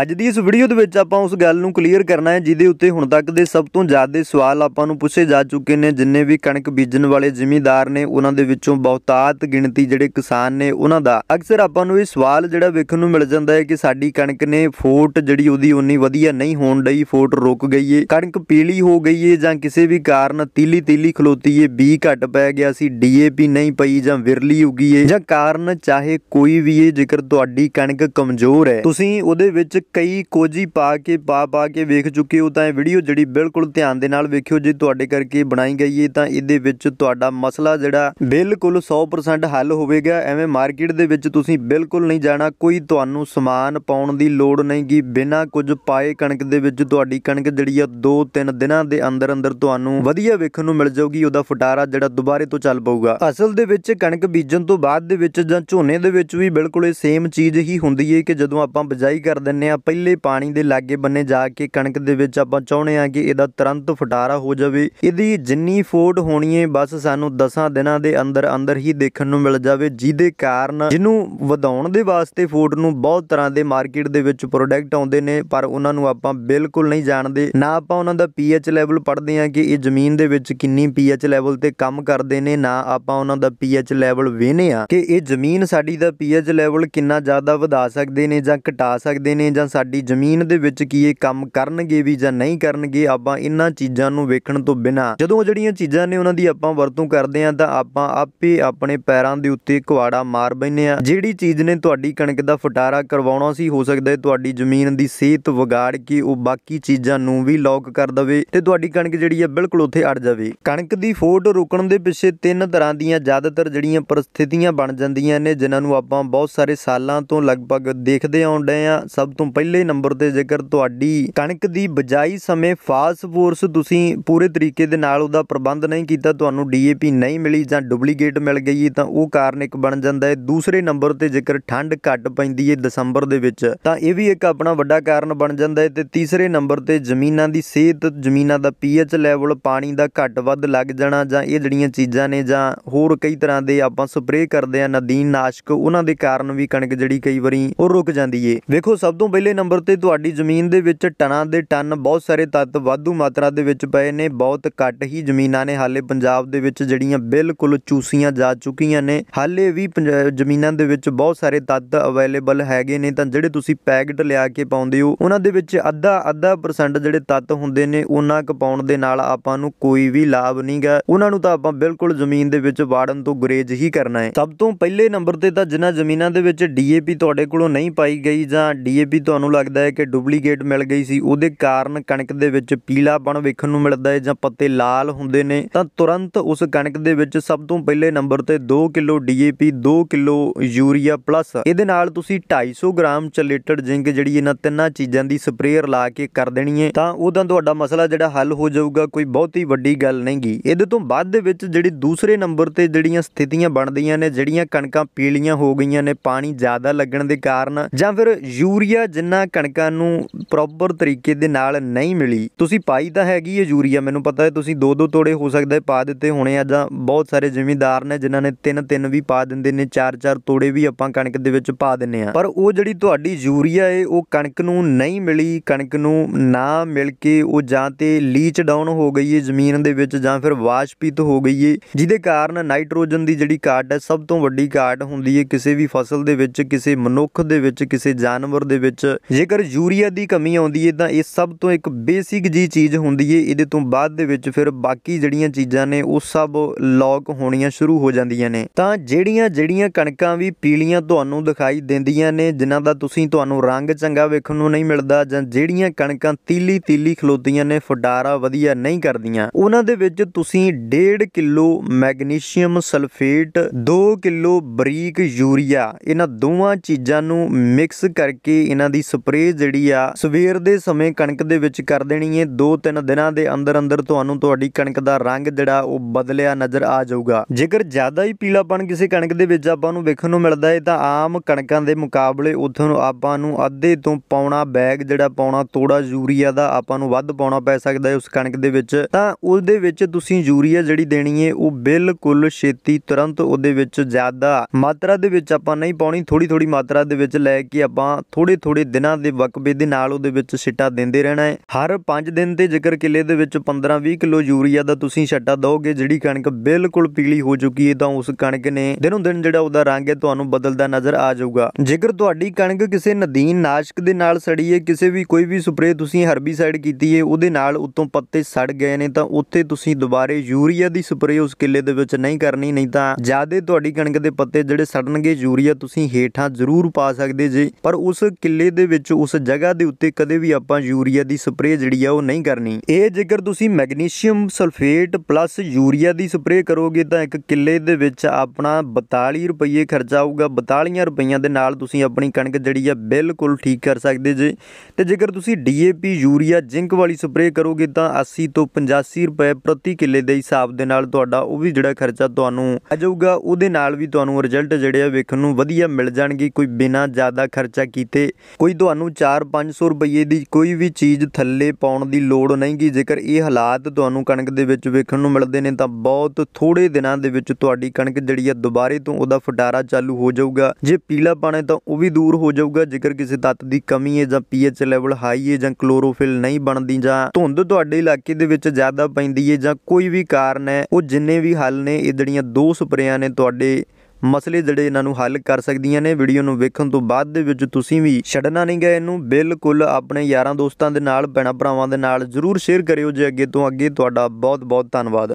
ਅੱਜ ਦੀ ਇਸ ਵੀਡੀਓ ਦੇ ਵਿੱਚ ਆਪਾਂ ਉਸ ਗੱਲ ਨੂੰ ਕਲੀਅਰ ਕਰਨਾ ਹੈ ਜਿਹਦੇ ਉੱਤੇ ਹੁਣ ਤੱਕ ਦੇ ਸਭ ਤੋਂ ਜ਼ਿਆਦਾ ਸਵਾਲ ਆਪਾਂ ਨੂੰ ਪੁੱਛੇ ਜਾ ਚੁੱਕੇ ਨੇ ਜਿੰਨੇ ਵੀ ਕਣਕ ਬੀਜਣ ਵਾਲੇ ਜ਼ਿਮੀਂਦਾਰ ਨੇ ਉਹਨਾਂ ਦੇ ਵਿੱਚੋਂ ਬਹੁਤਾਤ ਗਿਣਤੀ ਜਿਹੜੇ ਕਿਸਾਨ ਨੇ ਉਹਨਾਂ ਦਾ ਅਕਸਰ ਆਪਾਂ ਨੂੰ ਇਹ ਸਵਾਲ ਜਿਹੜਾ ਵੇਖਣ ਨੂੰ ਮਿਲ ਜਾਂਦਾ ਹੈ ਕਿ ਸਾਡੀ ਕਣਕ ਨੇ ਫੋਟ ਜਿਹੜੀ ਉਹਦੀ ਉਨੀ ਵਧੀਆ ਨਹੀਂ ਹੋਣ ਲਈ ਫੋਟ ਰੁਕ ਗਈ ਏ ਕਣਕ ਪੀਲੀ ਹੋ ਗਈ ਏ ਜਾਂ ਕਿਸੇ ਵੀ ਕਾਰਨ ਤੀਲੀ ਤੀਲੀ ਖਲੋਤੀ ਏ ਬੀ ਘਟ ਪੈ ਗਿਆ ਸੀ ਡੀਏਪੀ ਨਹੀਂ ਪਈ ਜਾਂ ਵਿਰਲੀ ਉਗੀ ਏ ਜਾਂ ਕਾਰਨ ਚਾਹੇ ਕੋਈ ਵੀ ਏ ਜੇਕਰ ਤੁਹਾਡੀ ਕਣਕ ਕਮਜ਼ੋਰ ਹੈ ਤੁਸੀਂ ਉਹਦੇ ਵਿੱਚ ਕਈ ਕੋਜੀ ਪਾ ਕੇ ਪਾ ਪਾ ਕੇ ਵੇਖ ਚੁੱਕੇ ਹੋ ਤਾਂ ਇਹ ਵੀਡੀਓ ਜਿਹੜੀ ਬਿਲਕੁਲ ਧਿਆਨ ਦੇ ਨਾਲ ਵੇਖਿਓ ਜੇ ਤੁਹਾਡੇ ਕਰਕੇ ਬਣਾਈ ਗਈ ਹੈ ਤਾਂ ਇਹਦੇ ਵਿੱਚ ਤੁਹਾਡਾ ਮਸਲਾ ਜਿਹੜਾ ਬਿਲਕੁਲ 100% ਹੱਲ ਹੋਵੇਗਾ ਐਵੇਂ ਮਾਰਕੀਟ ਦੇ ਵਿੱਚ ਤੁਸੀਂ ਬਿਲਕੁਲ ਨਹੀਂ ਜਾਣਾ ਕੋਈ ਤੁਹਾਨੂੰ ਸਮਾਨ ਪਾਉਣ ਦੀ ਲੋੜ ਨਹੀਂਗੀ ਬਿਨਾਂ ਕੁਝ ਪਾਏ ਕਣਕ ਦੇ ਵਿੱਚ ਤੁਹਾਡੀ ਕਣਕ ਜਿਹੜੀ ਆ 2-3 ਦਿਨਾਂ ਦੇ ਅੰਦਰ ਅੰਦਰ ਤੁਹਾਨੂੰ ਵਧੀਆ ਵੇਖਣ ਨੂੰ ਮਿਲ ਜਾਊਗੀ ਉਹਦਾ ਫਟਾਰਾ ਜਿਹੜਾ ਦੁਬਾਰੇ ਤੋਂ ਚੱਲ ਪਊਗਾ ਅਸਲ ਦੇ ਵਿੱਚ ਕਣਕ ਬੀਜਣ ਤੋਂ ਬਾਅਦ ਦੇ ਵਿੱਚ ਜਾਂ ਝੋਨੇ ਦੇ ਵਿੱਚ ਵੀ ਬਿਲਕੁਲ ਇਹ ਸੇਮ ਚੀਜ਼ ਹੀ ਹੁੰਦੀ ਹੈ ਕਿ ਜਦੋਂ ਆਪਾਂ ਬਜਾਈ ਕਰ ਦਿੰਦੇ ਚਾਹੁੰਦੇ ਆ ਪਹਿਲੇ ਪਾਣੀ ਦੇ ਲਾਗੇ ਬੰਨੇ ਜਾ ਕੇ ਕਣਕ ਦੇ ਵਿੱਚ ਆਪਾਂ ਚਾਹੁੰਦੇ ਆ ਕਿ ਇਹਦਾ ਤੁਰੰਤ ਫਟਾਰਾ ਹੋ ਜਾਵੇ ਇਹਦੀ ਜਿੰਨੀ ਫੋਟ ਹੋਣੀ ਹੈ ਬਸ ਸਾਨੂੰ 10 ਦਿਨਾਂ ਦੇ ਅੰਦਰ ਅੰਦਰ ਹੀ ਦੇਖਣ ਨੂੰ ਮਿਲ ਜਾਵੇ ਜਿਹਦੇ ਕਾਰਨ ਜਿਹਨੂੰ ਵਧਾਉਣ ਦੇ ਵਾਸਤੇ ਫੋਟ ਨੂੰ ਬਹੁਤ ਤਰ੍ਹਾਂ ਦੇ ਮਾਰਕੀਟ ਦੇ ਵਿੱਚ ਪ੍ਰੋਡਕਟ ਆਉਂਦੇ ਨੇ ਪਰ ਉਹਨਾਂ ਨੂੰ ਆਪਾਂ ਬਿਲਕੁਲ ਨਹੀਂ ਜਾਣਦੇ ਨਾ ਆਪਾਂ ਉਹਨਾਂ ਦਾ ਪੀਐਚ ਲੈਵਲ ਪੜ੍ਹਦੇ ਆ ਕਿ ਇਹ ਜ਼ਮੀਨ ਦੇ ਵਿੱਚ ਕਿੰਨੀ ਪੀਐਚ ਲੈਵਲ ਤੇ ਕੰਮ ਕਰਦੇ ਨੇ ਨਾ ਆਪਾਂ ਉਹਨਾਂ ਦਾ ਪੀਐਚ ਲੈਵਲ ਵੇਨੇ ਆ ਕਿ ਇਹ ਜ਼ਮੀਨ ਸਾਡੀ ਦਾ ਪੀਐਚ ਲੈਵਲ ਕਿੰਨਾ ਜ਼ਿਆਦਾ ਵਧਾ ਸਕਦੇ ਨੇ ਜਾਂ ਘਟਾ ਸਕਦੇ ਨੇ ਜਾਂ ਸਾਡੀ ਜ਼ਮੀਨ ਦੇ ਵਿੱਚ ਕੀ ਇਹ ਕੰਮ ਕਰਨਗੇ ਵੀ ਜਾਂ ਨਹੀਂ ਕਰਨਗੇ ਆਪਾਂ ਇਹਨਾਂ ਚੀਜ਼ਾਂ ਨੂੰ ਵੇਖਣ ਤੋਂ ਬਿਨਾ ਜਦੋਂ ਜਿਹੜੀਆਂ ਚੀਜ਼ਾਂ ਨੇ ਉਹਨਾਂ ਦੀ ਆਪਾਂ ਵਰਤੋਂ ਕਰਦੇ ਆਂ ਤਾਂ ਆਪਾਂ ਆਪੇ ਆਪਣੇ ਪੈਰਾਂ ਦੇ ਉੱਤੇ ਕੁਆੜਾ ਮਾਰ ਬੈਨੇ ਆ ਜਿਹੜੀ ਚੀਜ਼ ਨੇ ਤੁਹਾਡੀ ਕਣਕ ਦਾ ਫਟਾਰਾ ਕਰਵਾਉਣਾ ਸੀ ਹੋ ਸਕਦਾ ਹੈ ਤੁਹਾਡੀ ਜ਼ਮੀਨ ਦੀ ਸਿਹਤ ਵਿਗਾੜ ਕੇ ਉਹ ਬਾਕੀ ਚੀਜ਼ਾਂ ਨੂੰ ਵੀ ਲੌਕ ਕਰ ਦਵੇ ਤੇ ਤੁਹਾਡੀ ਕਣਕ ਜਿਹੜੀ ਹੈ ਬਿਲਕੁਲ ਉੱਥੇ ਅੜ ਜਾਵੇ ਕਣਕ ਦੀ ਫੋਟ ਰੁਕਣ ਦੇ ਪਿੱਛੇ ਤਿੰਨ ਤਰ੍ਹਾਂ ਦੀਆਂ ਜ਼ਿਆਦਾਤਰ ਜਿਹੜੀਆਂ ਪਰਿਸਥਿਤੀਆਂ ਬਣ ਜਾਂਦੀਆਂ ਨੇ ਜਿਨ੍ਹਾਂ ਨੂੰ ਆਪਾਂ ਬਹੁਤ ਸਾਰੇ ਸਾਲਾਂ ਤੋਂ ਲਗਭਗ ਦੇਖਦੇ ਆਉਂਦੇ ਆ ਸਭ ਤੋਂ ਪਹਿਲੇ ਨੰਬਰ ਤੇ ਜੇਕਰ ਤੁਹਾਡੀ ਕਣਕ ਦੀ ਬਜਾਈ ਸਮੇਂ ਫਾਸਫੋਰਸ ਤੁਸੀਂ ਪੂਰੇ ਤਰੀਕੇ ਦੇ ਨਾਲ ਉਹਦਾ ਪ੍ਰਬੰਧ ਨਹੀਂ ਕੀਤਾ ਤੁਹਾਨੂੰ ਡੀਏਪੀ ਨਹੀਂ ਮਿਲੀ ਜਾਂ ਡੁਪਲੀਕੇਟ ਮਿਲ ਗਈ ਤਾਂ ਉਹ ਕਾਰਨ ਇੱਕ ਬਣ ਜਾਂਦਾ ਹੈ ਦੂਸਰੇ ਨੰਬਰ ਤੇ ਜੇਕਰ ਠੰਡ ਘੱਟ ਪੈਂਦੀ ਹੈ ਦਸੰਬਰ ਦੇ ਵਿੱਚ ਤਾਂ ਇਹ ਵੀ ਇੱਕ ਆਪਣਾ ਵੱਡਾ ਕਾਰਨ ਬਣ ਜਾਂਦਾ ਹੈ ਤੇ ਤੀਸਰੇ ਨੰਬਰ ਤੇ ਜ਼ਮੀਨਾਂ ਦੀ ਸਿਹਤ ਜ਼ਮੀਨਾਂ ਦਾ ਪੀਐਚ ਲੈਵਲ ਪਾਣੀ ਦਾ ਘੱਟ ਵੱਧ ਲੱਗ ਜਾਣਾ ਜਾਂ ਇਹ ਜਿਹੜੀਆਂ ਚੀਜ਼ਾਂ ਨੇ ਜਾਂ ਹੋਰ ਕਈ ਤਰ੍ਹਾਂ ਦੇ ਆਪਾਂ ਸਪਰੇਅ ਕਰਦੇ ਆ ਨਦੀਨ ਨਾਸ਼ਕ ਉਹਨਾਂ ਦੇ ਕਾਰਨ ਵੀ ਕਣਕ ਜਿਹੜੀ ਕਈ ਵਾਰੀ ਉਹ ਰੁਕ ਜਾਂਦੀ ਏ ਵੇਖੋ ਸਭ ਤੋਂ ਪਹਿਲੇ ਨੰਬਰ ਤੇ ਤੁਹਾਡੀ ਜ਼ਮੀਨ ਦੇ ਵਿੱਚ ਟਨਾਂ ਦੇ ਟਨ ਬਹੁਤ ਸਾਰੇ ਤੱਤ ਵਾਧੂ ਮਾਤਰਾ ਦੇ ਵਿੱਚ ਪਏ ਨੇ ਬਹੁਤ ਘੱਟ ਹੀ ਜ਼ਮੀਨਾਂ ਨੇ ਹਾਲੇ ਪੰਜਾਬ ਦੇ ਵਿੱਚ ਜਿਹੜੀਆਂ ਬਿਲਕੁਲ ਚੂਸੀਆਂ ਜਾ ਚੁੱਕੀਆਂ ਨੇ ਹਾਲੇ ਵੀ ਜ਼ਮੀਨਾਂ ਦੇ ਵਿੱਚ ਬਹੁਤ ਸਾਰੇ ਤੱਤ ਅਵੇਲੇਬਲ ਹੈਗੇ ਨੇ ਤਾਂ ਜਿਹੜੇ ਤੁਸੀਂ ਪੈਕਟ ਲਿਆ ਕੇ ਪਾਉਂਦੇ ਹੋ ਉਹਨਾਂ ਦੇ ਵਿੱਚ ਅੱਧਾ ਅੱਧਾ ਪਰਸੈਂਟ ਜਿਹੜੇ ਤੱਤ ਹੁੰਦੇ ਨੇ ਉਹਨਾਂ ਕ ਪਾਉਣ ਦੇ ਨਾਲ ਆਪਾਂ ਨੂੰ ਕੋਈ ਵੀ ਲਾਭ ਨਹੀਂਗਾ ਉਹਨਾਂ ਨੂੰ ਤਾਂ ਆਪਾਂ ਬਿਲਕੁਲ ਜ਼ਮੀਨ ਦੇ ਵਿੱਚ ਵਾੜਨ ਤੋਂ ਗੁਰੇਜ਼ ਹੀ ਕਰਨਾ ਹੈ ਸਭ ਤੋਂ ਪਹਿਲੇ ਨੰਬਰ ਤੇ ਤਾਂ ਜਿਨ੍ਹਾਂ ਜ਼ਮੀਨਾਂ ਦੇ ਵਿੱਚ ਡੀਏਪੀ ਤੁਹਾਡੇ ਕੋਲੋਂ ਨਹੀਂ ਪਾਈ ਗਈ ਜਾਂ ਡੀਏਪੀ ਵੀ ਤੁਹਾਨੂੰ ਲੱਗਦਾ ਹੈ ਕਿ ਡੁਪਲੀਕੇਟ ਮਿਲ ਗਈ ਸੀ ਉਹਦੇ ਕਾਰਨ ਕਣਕ ਦੇ ਵਿੱਚ ਪੀਲਾਪਣ ਵੇਖਣ ਨੂੰ ਮਿਲਦਾ ਹੈ ਜਾਂ ਪੱਤੇ ਲਾਲ ਹੁੰਦੇ ਨੇ ਤਾਂ ਤੁਰੰਤ ਉਸ ਕਣਕ ਦੇ ਵਿੱਚ ਸਭ ਤੋਂ ਪਹਿਲੇ ਨੰਬਰ ਤੇ 2 kilo DAP 2 kilo urea plus ਇਹਦੇ ਨਾਲ ਤੁਸੀਂ 250 ਗ੍ਰਾਮ ਚਲੇਟਡ ਜ਼ਿੰਕ ਜਿਹੜੀ ਇਹਨਾਂ ਤਿੰਨਾਂ ਚੀਜ਼ਾਂ ਦੀ ਸਪਰੇਅਰ ਲਾ ਕੇ ਕਰ ਦੇਣੀ ਹੈ ਤਾਂ ਉਹਦਾ ਤੁਹਾਡਾ ਮਸਲਾ ਜਿਹੜਾ ਹੱਲ ਹੋ ਜਾਊਗਾ ਕੋਈ ਬਹੁਤੀ ਵੱਡੀ ਗੱਲ ਨਹੀਂਗੀ ਇਹਦੇ ਤੋਂ ਬਾਅਦ ਦੇ ਵਿੱਚ ਜਿਹੜੀ ਦੂਸਰੇ ਨੰਬਰ ਤੇ ਜਿਹੜੀਆਂ ਸਥਿਤੀਆਂ ਬਣਦੀਆਂ ਨੇ ਜਿਹੜੀਆਂ ਕਣਕਾਂ ਪੀਲੀਆਂ ਹੋ ਗਈਆਂ ਨੇ ਪਾਣੀ ਜ਼ਿਆਦਾ ਲੱਗਣ ਦੇ ਕਾਰਨ ਜਾਂ ਫਿਰ ਯੂਰੀਆ ਜਿੰਨਾ ਕਣਕਾਂ ਨੂੰ ਪ੍ਰੋਪਰ ਤਰੀਕੇ ਦੇ ਨਾਲ ਨਹੀਂ ਮਿਲੀ ਤੁਸੀਂ ਪਾਈ ਤਾਂ ਹੈਗੀ ਹੈ ਯੂਰੀਆ ਮੈਨੂੰ ਪਤਾ ਹੈ ਤੁਸੀਂ ਦੋ ਦੋ ਤੋੜੇ ਹੋ ਸਕਦਾ ਪਾ ਦਿੱਤੇ ਹੋਣੇ ਆ ਜਾਂ ਬਹੁਤ ਸਾਰੇ ਜ਼ਿਮੀਂਦਾਰ ਨੇ ਜਿਨ੍ਹਾਂ ਨੇ ਤਿੰਨ ਤਿੰਨ ਵੀ ਪਾ ਦਿੰਦੇ ਨੇ ਚਾਰ ਚਾਰ ਤੋੜੇ ਵੀ ਆਪਾਂ ਕਣਕ ਦੇ ਵਿੱਚ ਪਾ ਦਿੰਨੇ ਆ ਪਰ ਉਹ ਜਿਹੜੀ ਤੁਹਾਡੀ ਯੂਰੀਆ ਏ ਉਹ ਕਣਕ ਨੂੰ ਨਹੀਂ ਮਿਲੀ ਕਣਕ ਨੂੰ ਨਾ ਮਿਲ ਕੇ ਉਹ ਜਾਂ ਤੇ ਲੀਚ ਡਾਊਨ ਹੋ ਗਈ ਏ ਜ਼ਮੀਨ ਦੇ ਵਿੱਚ ਜਾਂ ਫਿਰ ਵਾਸ਼ਪੀਤ ਹੋ ਗਈ ਏ ਜਿਹਦੇ ਕਾਰਨ ਨਾਈਟ੍ਰੋਜਨ ਦੀ ਜਿਹੜੀ ਘਾਟ ਹੈ ਸਭ ਤੋਂ ਵੱਡੀ ਘਾਟ ਹੁੰਦੀ ਏ ਕਿਸੇ ਵੀ ਫਸਲ ਦੇ ਵਿੱਚ ਕਿਸੇ ਮਨੁੱਖ ਦੇ ਵਿੱਚ ਕਿਸੇ ਜਾਨਵਰ ਦੇ ਵਿੱਚ ਵਿੱਚ ਜੇਕਰ ਯੂਰੀਆ ਦੀ ਕਮੀ ਆਉਂਦੀ ਹੈ ਤਾਂ ਇਹ ਸਭ ਤੋਂ ਇੱਕ ਬੇਸਿਕ ਜੀ ਚੀਜ਼ ਹੁੰਦੀ ਹੈ ਇਹਦੇ ਤੋਂ ਬਾਅਦ ਦੇ ਵਿੱਚ ਫਿਰ ਬਾਕੀ ਜਿਹੜੀਆਂ ਚੀਜ਼ਾਂ ਨੇ ਉਹ ਸਭ ਲੌਕ ਹੋਣੀਆਂ ਸ਼ੁਰੂ ਹੋ ਜਾਂਦੀਆਂ ਨੇ ਤਾਂ ਜਿਹੜੀਆਂ ਜਿਹੜੀਆਂ ਕਣਕਾਂ ਵੀ ਪੀਲੀਆਂ ਤੁਹਾਨੂੰ ਦਿਖਾਈ ਦਿੰਦੀਆਂ ਨੇ ਜਿਨ੍ਹਾਂ ਦਾ ਤੁਸੀਂ ਤੁਹਾਨੂੰ ਰੰਗ ਚੰਗਾ ਵੇਖਣ ਨੂੰ ਨਹੀਂ ਮਿਲਦਾ ਜਾਂ ਜਿਹੜੀਆਂ ਕਣਕਾਂ ਤੀਲੀ ਤੀਲੀ ਖਲੋਤੀਆਂ ਨੇ ਫੁਡਾਰਾ ਵਧੀਆ ਨਹੀਂ ਕਰਦੀਆਂ ਉਹਨਾਂ ਦੇ ਵਿੱਚ ਤੁਸੀਂ 1.5 ਕਿਲੋ ਮੈਗਨੀਸ਼ੀਅਮ ਸਲਫੇਟ 2 ਕਿਲੋ ਬਰੀਕ ਯੂਰੀਆ ਇਹਨਾਂ ਦੋਵਾਂ ਚੀਜ਼ਾਂ ਨੂੰ ਮਿਕਸ ਕਰਕੇ ਇਹਨਾਂ ਦੀਆਂ ਦੀ ਸਪਰੇਅ ਜਿਹੜੀ ਆ ਸਵੇਰ ਦੇ ਸਮੇਂ ਕਣਕ ਦੇ ਵਿੱਚ ਕਰ ਦੇਣੀ ਹੈ 2-3 ਦਿਨਾਂ ਦੇ ਅੰਦਰ ਅੰਦਰ ਤੁਹਾਨੂੰ ਤੁਹਾਡੀ ਕਣਕ ਦਾ ਰੰਗ ਜਿਹੜਾ ਉਹ ਬਦਲਿਆ ਨਜ਼ਰ ਆ ਜਾਊਗਾ ਜੇਕਰ ਜ਼ਿਆਦਾ ਹੀ ਪੀਲਾਪਣ ਕਿਸੇ ਕਣਕ ਦੇ ਵਿੱਚ ਆਪਾਂ ਨੂੰ ਵੇਖਣ ਨੂੰ ਮਿਲਦਾ ਹੈ ਤਾਂ ਆਮ ਕਣਕਾਂ ਦੇ ਮੁਕਾਬਲੇ ਉਥੋਂ ਆਪਾਂ ਨੂੰ ਅੱਧੇ ਤੋਂ ਪੌਣਾ ਬੈਗ ਜਿਹੜਾ ਪੌਣਾ ਤੋੜਾ ਯੂਰੀਆ ਦਾ ਆਪਾਂ ਨੂੰ ਵੱਧ ਪਾਉਣਾ ਪੈ ਸਕਦਾ ਹੈ ਉਸ ਕਣਕ ਦੇ ਵਿੱਚ ਤਾਂ ਉਸ ਦੇ ਵਿੱਚ ਤੁਸੀਂ ਯੂਰੀਆ ਜਿਹੜੀ ਦੇਣੀ ਹੈ ਉਹ ਬਿਲਕੁਲ ਛੇਤੀ ਤੁਰੰਤ ਉਹਦੇ ਵਿੱਚ ਜ਼ਿਆਦਾ ਮਾਤਰਾ ਦੇ ਵਿੱਚ ਆਪਾਂ ਨਹੀਂ ਪਾਉਣੀ ਥੋੜੀ ਥੋੜੀ ਮਾਤਰਾ ਦੇ ਵਿੱਚ ਲੈ ਕੇ ਆਪਾਂ ਥੋੜੇ ਥੋੜੇ ਥੋੜੇ ਦਿਨਾਂ ਦੇ ਵਕਬੇ ਦੇ ਨਾਲ ਉਹਦੇ ਵਿੱਚ ਛਿੱਟਾ ਦਿੰਦੇ ਰਹਿਣਾ ਹੈ ਹਰ 5 ਦਿਨ ਤੇ ਜੇਕਰ ਕਿਲੇ ਦੇ ਵਿੱਚ 15-20 ਕਿਲੋ ਯੂਰੀਆ ਦਾ ਤੁਸੀਂ ਛੱਟਾ ਦੋਗੇ ਜਿਹੜੀ ਕਣਕ ਬਿਲਕੁਲ ਪੀਲੀ ਹੋ ਚੁੱਕੀ ਹੈ ਤਾਂ ਉਸ ਕਣਕ ਨੇ ਦਿਨੋਂ ਦਿਨ ਜਿਹੜਾ ਉਹਦਾ ਰੰਗ ਹੈ ਤੁਹਾਨੂੰ ਬਦਲਦਾ ਨਜ਼ਰ ਆ ਜਾਊਗਾ ਜੇਕਰ ਤੁਹਾਡੀ ਕਣਕ ਕਿਸੇ ਨਦੀਨ ਨਾਸ਼ਕ ਦੇ ਨਾਲ ਸੜੀ ਹੈ ਕਿਸੇ ਵੀ ਕੋਈ ਵੀ ਸਪਰੇਅ ਤੁਸੀਂ ਹਰਬੀਸਾਈਡ ਕੀਤੀ ਹੈ ਉਹਦੇ ਨਾਲ ਉਤੋਂ ਪੱਤੇ ਸੜ ਗਏ ਨੇ ਤਾਂ ਉੱਥੇ ਤੁਸੀਂ ਦੁਬਾਰੇ ਯੂਰੀਆ ਦੀ ਸਪਰੇਅ ਉਸ ਕਿਲੇ ਦੇ ਵਿੱਚ ਨਹੀਂ ਕਰਨੀ ਨਹੀਂ ਤਾਂ ਜਿਆਦਾ ਤੁਹਾਡੀ ਕਣਕ ਦੇ ਪੱਤੇ ਜਿਹੜੇ ਸੜਨਗੇ ਯੂਰੀਆ ਤੁਸੀਂ ਹੇਠਾਂ ਜ਼ਰੂਰ ਪਾ ਸਕਦੇ ਜੀ ਪਰ ਉਸ ਕਿਲੇ ਵਿਹੜੇ ਦੇ ਵਿੱਚ ਉਸ ਜਗ੍ਹਾ ਦੇ ਉੱਤੇ ਕਦੇ ਵੀ ਆਪਾਂ ਯੂਰੀਆ ਦੀ ਸਪਰੇਅ ਜਿਹੜੀ ਆ ਉਹ ਨਹੀਂ ਕਰਨੀ ਇਹ ਜੇਕਰ ਤੁਸੀਂ ਮੈਗਨੀਸ਼ੀਅਮ ਸਲਫੇਟ ਪਲੱਸ ਯੂਰੀਆ ਦੀ ਸਪਰੇਅ ਕਰੋਗੇ ਤਾਂ ਇੱਕ ਕਿੱਲੇ ਦੇ ਵਿੱਚ ਆਪਣਾ 42 ਰੁਪਏ ਖਰਚਾ ਆਊਗਾ 42 ਰੁਪਈਆਂ ਦੇ ਨਾਲ ਤੁਸੀਂ ਆਪਣੀ ਕਣਕ ਜਿਹੜੀ ਆ ਬਿਲਕੁਲ ਠੀਕ ਕਰ ਸਕਦੇ ਜੇ ਤੇ ਜੇਕਰ ਤੁਸੀਂ ਡੀਏਪੀ ਯੂਰੀਆ ਜ਼ਿੰਕ ਵਾਲੀ ਸਪਰੇਅ ਕਰੋਗੇ ਤਾਂ 80 ਤੋਂ 85 ਰੁਪਏ ਪ੍ਰਤੀ ਕਿੱਲੇ ਦੇ ਹਿਸਾਬ ਦੇ ਨਾਲ ਤੁਹਾਡਾ ਉਹ ਵੀ ਜਿਹੜਾ ਖਰਚਾ ਤੁਹਾਨੂੰ ਆ ਜਾਊਗਾ ਉਹਦੇ ਨਾਲ ਵੀ ਤੁਹਾਨੂੰ ਰਿਜ਼ਲਟ ਜਿਹੜੇ ਆ ਵੇਖਣ ਨੂੰ ਵਧੀਆ ਮਿਲ ਜਾਣਗੇ ਕੋਈ ਬਿਨਾ ਜ਼ਿਆਦਾ ਖਰਚਾ ਕੀਤੇ ਕੋਈ ਤੁਹਾਨੂੰ 4-500 ਰੁਪਏ ਦੀ ਕੋਈ ਵੀ ਚੀਜ਼ ਥੱਲੇ ਪਾਉਣ ਦੀ ਲੋੜ ਨਹੀਂਗੀ ਜੇਕਰ ਇਹ ਹਾਲਾਤ ਤੁਹਾਨੂੰ ਕਣਕ ਦੇ ਵਿੱਚ ਵੇਖਣ ਨੂੰ ਮਿਲਦੇ ਨੇ ਤਾਂ ਬਹੁਤ ਥੋੜੇ ਦਿਨਾਂ ਦੇ ਵਿੱਚ ਤੁਹਾਡੀ ਕਣਕ ਜਿਹੜੀ ਆ ਦੁਬਾਰੇ ਤੋਂ ਉਹਦਾ ਫਟਾਰਾ ਚਾਲੂ ਹੋ ਜਾਊਗਾ ਜੇ ਪੀਲਾ ਪਾਣੇ ਤਾਂ ਉਹ ਵੀ ਦੂਰ ਹੋ ਜਾਊਗਾ ਜੇਕਰ ਕਿਸੇ ਤੱਤ ਦੀ ਕਮੀ ਹੈ ਜਾਂ ਪੀਐਚ ਲੈਵਲ ਹਾਈ ਹੈ ਜਾਂ ਕਲੋਰੋਫਿਲ ਨਹੀਂ ਬਣਦੀ ਜਾਂ ਧੁੰਦ ਤੁਹਾਡੇ ਇਲਾਕੇ ਦੇ ਵਿੱਚ ਜ਼ਿਆਦਾ ਪੈਂਦੀ ਹੈ ਜਾਂ ਕੋਈ ਵੀ ਕਾਰਨ ਹੈ ਉਹ ਜਿੰਨੇ ਵੀ ਹੱਲ ਨੇ ਇਦੜੀਆਂ ਦੋ ਸਪਰੇਆਂ ਨੇ ਤੁਹਾਡੇ ਮਸਲੇ ਜਿਹੜੇ ਇਹਨਾਂ ਨੂੰ ਹੱਲ ਕਰ ਸਕਦੀਆਂ ਨੇ ਵੀਡੀਓ ਨੂੰ ਵੇਖਣ ਤੋਂ ਬਾਅਦ ਦੇ ਵਿੱਚ ਤੁਸੀਂ ਵੀ ਛੱਡਣਾ ਨਹੀਂ ਗਏ ਇਹਨੂੰ ਬਿਲਕੁਲ ਆਪਣੇ ਯਾਰਾਂ ਦੋਸਤਾਂ ਦੇ ਨਾਲ ਭੈਣਾ ਭਰਾਵਾਂ ਦੇ ਨਾਲ ਜ਼ਰੂਰ ਸ਼ੇਅਰ ਕਰਿਓ ਜੇ ਅੱਗੇ ਤੋਂ ਅੱਗੇ ਤੁਹਾਡਾ ਬਹੁਤ ਬਹੁਤ ਧੰਨਵਾਦ